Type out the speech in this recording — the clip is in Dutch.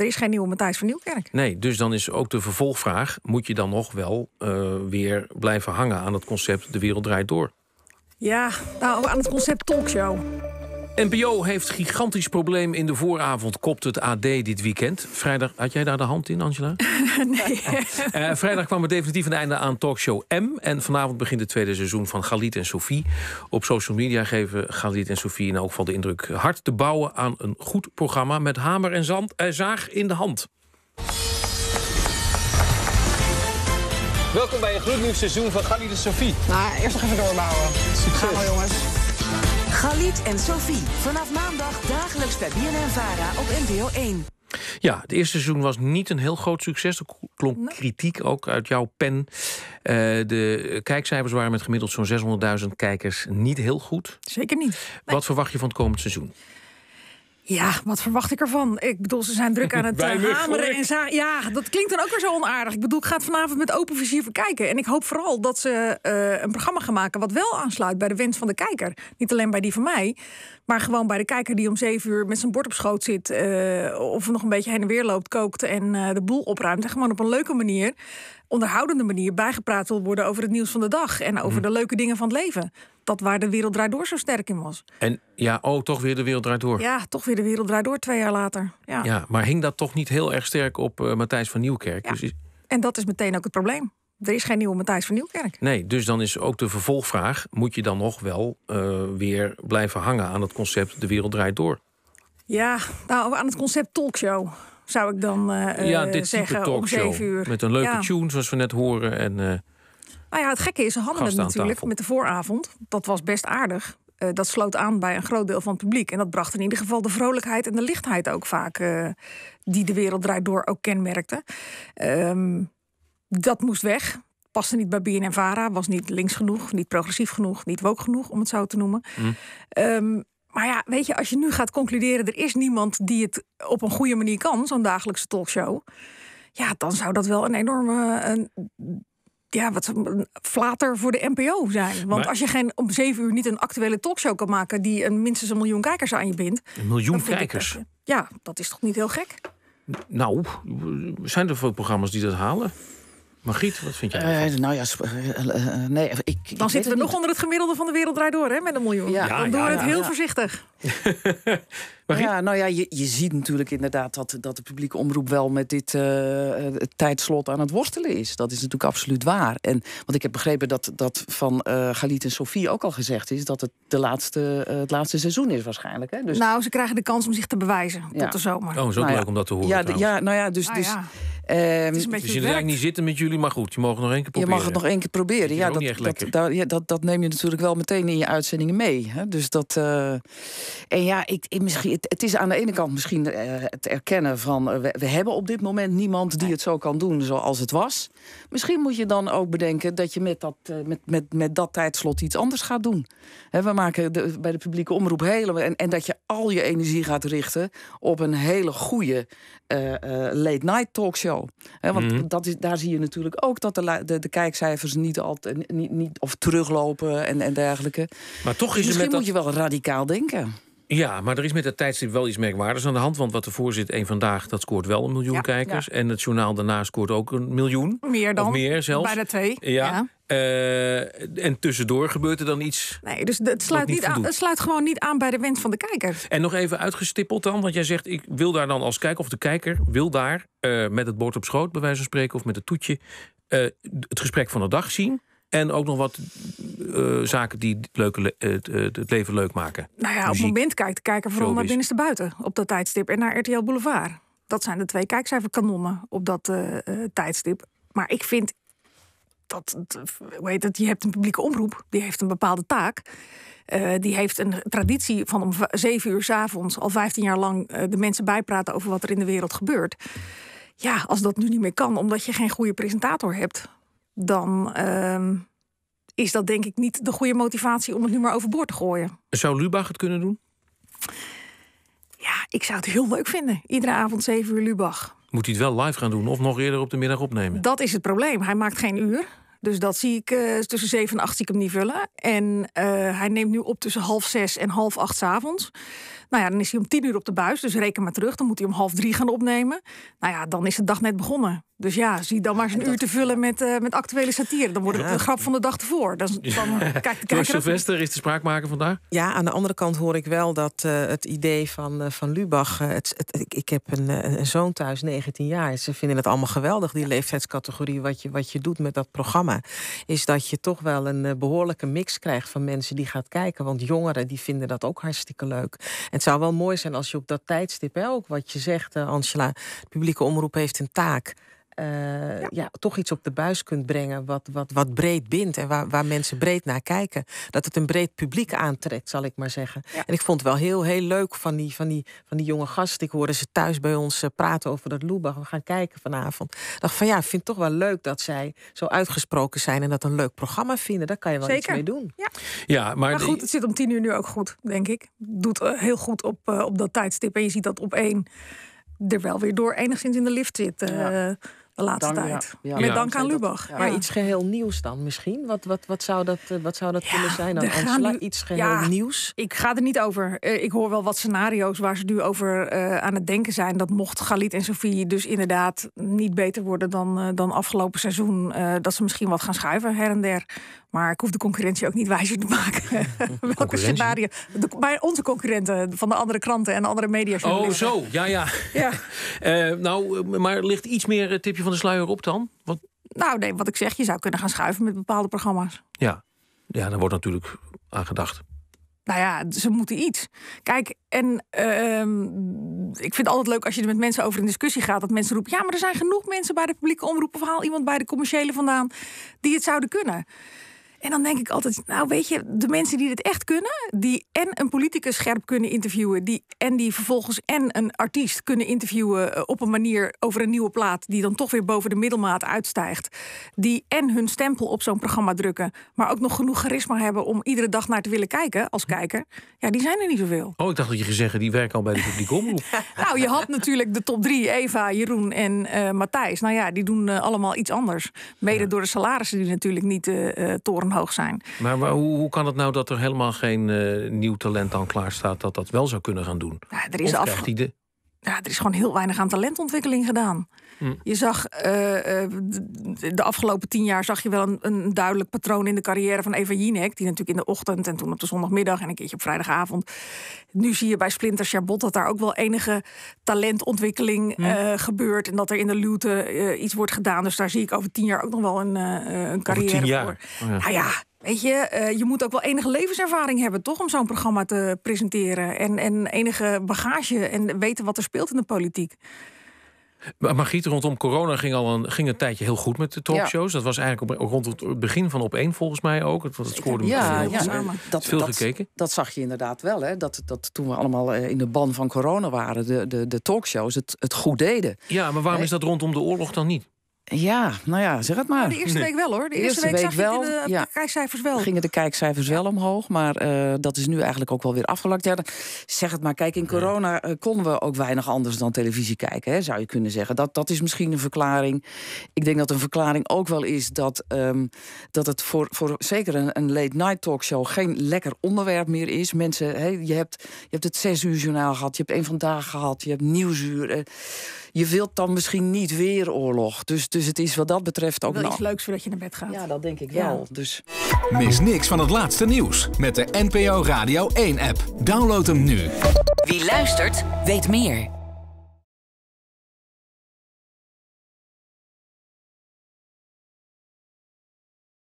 er is geen nieuwe Matthijs van Nieuwkerk. Nee, dus dan is ook de vervolgvraag: moet je dan nog wel eh, weer blijven hangen aan het concept De wereld draait door? Ja, nou, aan het concept talkshow. NPO heeft gigantisch probleem in de vooravond, kopt het AD dit weekend. Vrijdag, had jij daar de hand in, Angela? nee. Uh, vrijdag kwam het definitief een einde aan talkshow M. En vanavond begint het tweede seizoen van Galit en Sophie. Op social media geven Galit en Sophie in elk geval de indruk hard te bouwen aan een goed programma met hamer en zand, en eh, zaag in de hand. Welkom bij een gloednieuw seizoen van Galit en Sophie. Nou, eerst nog even doorbouwen. Succes. jongens. Galit en Sophie. Vanaf maandag dagelijks bij BNN Vara op NPO 1. Ja, het eerste seizoen was niet een heel groot succes. Er klonk kritiek ook uit jouw pen. Eh, de kijkcijfers waren met gemiddeld zo'n 600.000 kijkers niet heel goed. Zeker niet. Wat verwacht je van het komend seizoen? Ja, wat verwacht ik ervan? Ik bedoel, ze zijn druk aan het eh, hameren en zagen. Ja, dat klinkt dan ook weer zo onaardig. Ik bedoel, ik ga het vanavond met open vizier verkijken. En ik hoop vooral dat ze eh, een programma gaan maken wat wel aansluit bij de wens van de kijker. Niet alleen bij die van mij, maar gewoon bij de kijker die om zeven uur met zijn bord op schoot zit. Eh, of nog een beetje heen en weer loopt, kookt en de boel opruimt. En gewoon op een leuke manier, onderhoudende manier, bijgepraat wil worden over het nieuws van de dag en over mm. de leuke dingen van het leven dat waar de wereld draait door zo sterk in was. En ja, oh, toch weer de wereld draait door. Ja, toch weer de wereld draait door twee jaar later. Ja, ja maar hing dat toch niet heel erg sterk op eh, Matthijs van Nieuwkerk? Dus En dat is meteen ook het probleem. Er is geen nieuwe Matthijs van Nieuwkerk. Nee, dus dan is ook de vervolgvraag: moet je dan nog wel eh, weer blijven hangen aan het concept De wereld draait door? Ja, nou, aan het concept talkshow zou ik dan uh, ja, dit zeggen. talkshow, Met een leuke tune, zoals we net horen. En, nou ja, het gekke is, ze hadden het natuurlijk met de vooravond. Dat was best aardig. Eh, dat sloot aan bij een groot deel van het publiek. En dat bracht in ieder geval de vrolijkheid en de lichtheid ook vaak... Eh, die de wereld draait door ook kenmerkte. Ehm, dat moest weg paste niet bij en Vara, was niet links genoeg, niet progressief genoeg, niet wok genoeg, om het zo te noemen. Mhm. Ehm, maar ja, weet je, als je nu gaat concluderen, er is niemand die het op een goede manier kan, zo'n dagelijkse talkshow. Ja, dan zou dat wel een enorme. Een, ja, wat flater voor de NPO zijn. Want als je geen, om zeven uur niet een actuele talkshow kan maken die een, minstens een miljoen kijkers aan je bindt. Een miljoen kijkers? ja, dat is toch niet heel gek? Nou, zijn er veel programma's die dat halen? Magiet, wat vind jij? Eh, nou ja, eh, eh, nee, ik, Dan ik zitten we nog onder het gemiddelde van de wereld door, hè, met een miljoen. Ja, dan ja, doen ja, het heel voorzichtig. ja, nou ja, je, je ziet natuurlijk inderdaad dat, dat de publieke omroep wel met dit eh, eh, tijdslot aan het worstelen is. Dat is natuurlijk absoluut waar. En, want ik heb begrepen dat, dat van uh, Galit en Sofie ook al gezegd is dat het de laatste, het laatste seizoen is waarschijnlijk. Hè? Dus... Nou, ze krijgen de kans om zich te bewijzen tot de zomer. Oh, zo nou leuk om dat te horen. Ja, ja nou ja, dus. Ah, dus ehm, het is een niet zitten met jullie, maar goed, je mag het nog één keer proberen. Je mag het nog één keer proberen. Ja, dat, dat, dat, neem je natuurlijk wel meteen in je uitzendingen mee. Hè? Dus dat. En ja, ik, misschien, het, is aan de ene kant misschien eh, het erkennen van... Eh, we, hebben op dit moment niemand die het zo kan doen zoals het was. Misschien moet je dan ook bedenken dat je met dat, eh, met, met, met dat tijdslot iets anders gaat doen. we maken bij de publieke omroep hele En, en dat je al je energie gaat richten op een hele goede late-night talkshow. want mhm. dat is, daar zie je natuurlijk ook dat de, de, kijkcijfers niet altijd... Niet, niet, of teruglopen en, en dergelijke. misschien moet je wel radicaal denken. Ja, maar er is met dat tijdstip wel iets merkwaardigs aan de hand. Want wat de voorzitter één vandaag, dat scoort wel een miljoen kijkers. En het journaal daarna scoort ook een miljoen. Meer dan. meer zelfs. Bijna twee. Ja. Eh, en tussendoor gebeurt er dan iets. Nee, dus het sluit, niet aan, het sluit gewoon niet aan bij de wens van de kijker. En nog even uitgestippeld dan, want jij zegt: ik wil daar dan als kijker, of de kijker wil daar eh, met het bord op schoot, bij wijze van spreken, of met het toetje, eh, het gesprek van de dag zien. En ook nog wat eh, zaken die eh, eh, het leven leuk maken. Nou ja, op het moment kijkt de kijker vooral naar binnenste buiten op dat tijdstip en naar RTL Boulevard. Dat zijn de twee kijkcijferkanonnen op dat tijdstip. Maar ik vind dat, hoe heet het, je hebt een publieke omroep, die heeft een bepaalde taak. die heeft een traditie van om zeven uur s avonds al 15 jaar lang de mensen bijpraten over wat er in de wereld gebeurt. Ja, als dat nu niet meer kan, omdat je geen goede presentator hebt, dan ehm, is dat denk ik niet de goede motivatie om het nu maar overboord te gooien. Zou Lubach het kunnen doen? Ja, ik zou het heel leuk vinden. Iedere avond 7 uur Lubach. Moet hij het wel live gaan doen of nog eerder op de middag opnemen? Dat is het probleem. Hij maakt geen uur. Dus dat zie ik eh, tussen 7 en 8 ik hem niet vullen. En eh, hij neemt nu op tussen half zes en half acht s avonds. Nou ja, dan is hij om tien uur op de buis, dus reken maar terug. Dan moet hij om half drie gaan opnemen. Nou ja, dan is de dag net begonnen. Dus ja, zie dan maar eens een uur te vullen met, eh, met actuele satire. Dan wordt het ja. grap van de dag ervoor. Dan, dan kijk, kijk, Sylvester is de spraakmaker vandaag. Ja, aan de andere kant hoor ik wel dat eh, het idee van, uh, van Lubach... Het, het, ik, heb een, een, zoon thuis, 19 jaar. Ze vinden het allemaal geweldig, die leeftijdscategorie. Wat je, wat je doet met dat programma... is dat je toch wel een behoorlijke mix krijgt van mensen die gaat kijken. Want jongeren die vinden dat ook hartstikke leuk. En het zou wel mooi zijn als je op dat tijdstip, hè, ook wat je zegt, eh, Angela, de publieke omroep heeft een taak. Eh, ja. toch iets op de buis kunt brengen wat, wat, wat breed bindt en waar, waar mensen breed naar kijken. Dat het een breed publiek aantrekt, zal ik maar zeggen. En ik vond het wel heel, heel leuk van die, van, die, van die jonge gast. Ik hoorde ze thuis bij ons eh, praten over dat Lubach. We gaan kijken vanavond. Ik dacht van ja, ik vind het toch wel leuk dat zij zo uitgesproken zijn en dat een leuk programma vinden. Daar kan je wel Zeker. iets mee doen. Ja, ja maar, goed, het zit om tien uur nu ook goed, denk ik. Doet eh, heel goed op, op dat tijdstip. En je ziet dat op één er wel weer door enigszins in de lift zit laatste tijd. Ja, Met dank aan Lubach. maar iets geheel nieuws dan misschien? Wat, wat, wat zou dat, eh, wat zou dat kunnen zijn dan? nu iets geheel nieuws? Ik ga er niet over. Eh, ik hoor wel wat scenario's waar ze nu over eh, aan het denken zijn. Dat mocht Galit en Sofie dus inderdaad niet beter worden dan, dan afgelopen seizoen. dat ze misschien wat gaan schuiven her en der. Maar ik hoef de concurrentie ook niet wijzer te maken. Welke scenario? bij onze concurrenten van de andere kranten en andere media. Oh, zo. Ja, ja. ja. nou, maar ligt iets meer tipje van de sluier op dan? Wat... Nou, nee, wat ik zeg, je zou kunnen gaan schuiven met bepaalde programma's. Ja, ja daar wordt natuurlijk aan gedacht. Nou ja, ze moeten iets. Kijk, en ehm, ik vind altijd leuk als je er met mensen over in discussie gaat. Dat mensen roepen: ja, maar er zijn genoeg mensen bij de publieke omroep. of haal iemand bij de commerciële vandaan die het zouden kunnen. En dan denk ik altijd, nou weet je, de mensen die dit echt kunnen, die en een politicus scherp kunnen interviewen, die, en die vervolgens en een artiest kunnen interviewen eh, op een manier over een nieuwe plaat, die dan toch weer boven de middelmaat uitstijgt, die en hun stempel op zo'n programma drukken, maar ook nog genoeg charisma hebben om iedere dag naar te willen kijken als kijker, ja, die zijn er niet zoveel. Oh, ik dacht dat je gezegd die werken al bij de publieke omroep. nou, je had natuurlijk de top drie, Eva, Jeroen en eh, Matthijs. Nou ja, die doen eh, allemaal iets anders. Mede door de salarissen die natuurlijk niet uh, toren hoog zijn. Maar, maar hoe, hoe, kan het nou dat er helemaal geen eh, nieuw talent dan klaar staat dat dat wel zou kunnen gaan doen? Nou, er is af ja, er is gewoon heel weinig aan talentontwikkeling gedaan. Hm. Je zag eh, eh, de afgelopen tien jaar zag je wel een, een, duidelijk patroon in de carrière van Eva Jinek. Die natuurlijk in de ochtend en toen op de zondagmiddag en een keertje op vrijdagavond. Nu zie je bij Splinters Jabot dat daar ook wel enige talentontwikkeling hm. eh, gebeurt. En dat er in de luwte iets wordt gedaan. Dus daar zie ik over tien jaar ook nog wel een, een carrière tien jaar. voor. Oh nou ja, Weet je, eh, je moet ook wel enige levenservaring hebben, toch? Om zo'n programma te presenteren. En, en enige bagage en weten wat er speelt in de politiek. Maar Margriet, rondom corona ging al een, ging een tijdje heel goed met de talkshows. Dat was eigenlijk op, rond het begin van op één volgens mij ook. Het, het scoorde ja, ja, ja dat, veel dat, gekeken. Dat zag je inderdaad wel. Hè? Dat, dat toen we allemaal eh, in de ban van corona waren, de, de, de talkshows het, het goed deden. Ja, maar waarom is dat rondom de oorlog dan niet? Ja, nou ja, zeg het maar. Oh, de eerste week wel hoor. De eerste, week, zag je de, kijkcijfers wel. Gingen de kijkcijfers wel omhoog, maar eh, dat is nu eigenlijk ook wel weer afgelakt. Ja, zeg het maar, kijk, in corona eh, konden we ook weinig anders dan televisie kijken, hè, zou je kunnen zeggen. Dat, dat is misschien een verklaring. Ik denk dat een verklaring ook wel is dat, ehm, dat het voor, voor zeker een, een late night talkshow geen lekker onderwerp meer is. Mensen, je, hebt, je hebt het zes uur journaal gehad, je hebt één vandaag gehad, je hebt nieuwsuur. Eh, je wilt dan misschien niet weer oorlog. Dus dus het is wat dat betreft ook wel nog... iets leuks voordat je naar bed gaat. Ja, dat denk ik wel. Dus. Mis niks van het laatste nieuws met de NPO Radio 1-app. Download hem nu. Wie luistert, weet meer.